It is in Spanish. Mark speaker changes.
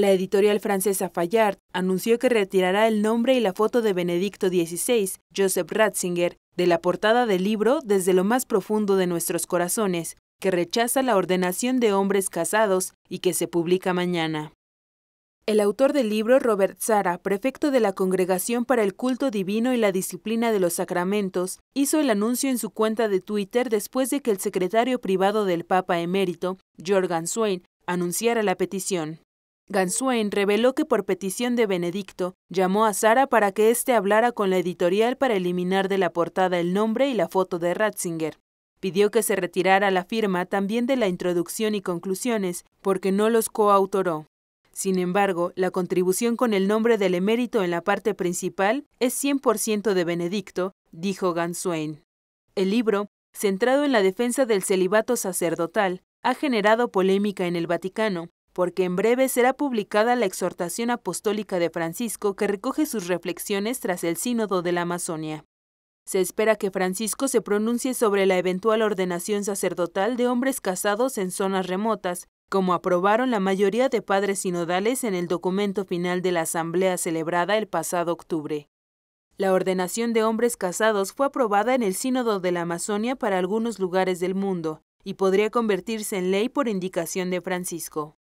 Speaker 1: La editorial francesa Fayard anunció que retirará el nombre y la foto de Benedicto XVI, Joseph Ratzinger, de la portada del libro Desde lo más profundo de nuestros corazones, que rechaza la ordenación de hombres casados y que se publica mañana. El autor del libro, Robert Zara, prefecto de la Congregación para el Culto Divino y la Disciplina de los Sacramentos, hizo el anuncio en su cuenta de Twitter después de que el secretario privado del Papa emérito, Jorgen Swain, anunciara la petición. Ganswein reveló que por petición de Benedicto, llamó a Sara para que éste hablara con la editorial para eliminar de la portada el nombre y la foto de Ratzinger. Pidió que se retirara la firma también de la introducción y conclusiones, porque no los coautoró. Sin embargo, la contribución con el nombre del emérito en la parte principal es 100% de Benedicto, dijo Ganswein. El libro, centrado en la defensa del celibato sacerdotal, ha generado polémica en el Vaticano, porque en breve será publicada la exhortación apostólica de Francisco que recoge sus reflexiones tras el sínodo de la Amazonia. Se espera que Francisco se pronuncie sobre la eventual ordenación sacerdotal de hombres casados en zonas remotas, como aprobaron la mayoría de padres sinodales en el documento final de la asamblea celebrada el pasado octubre. La ordenación de hombres casados fue aprobada en el Sínodo de la Amazonia para algunos lugares del mundo y podría convertirse en ley por indicación de Francisco.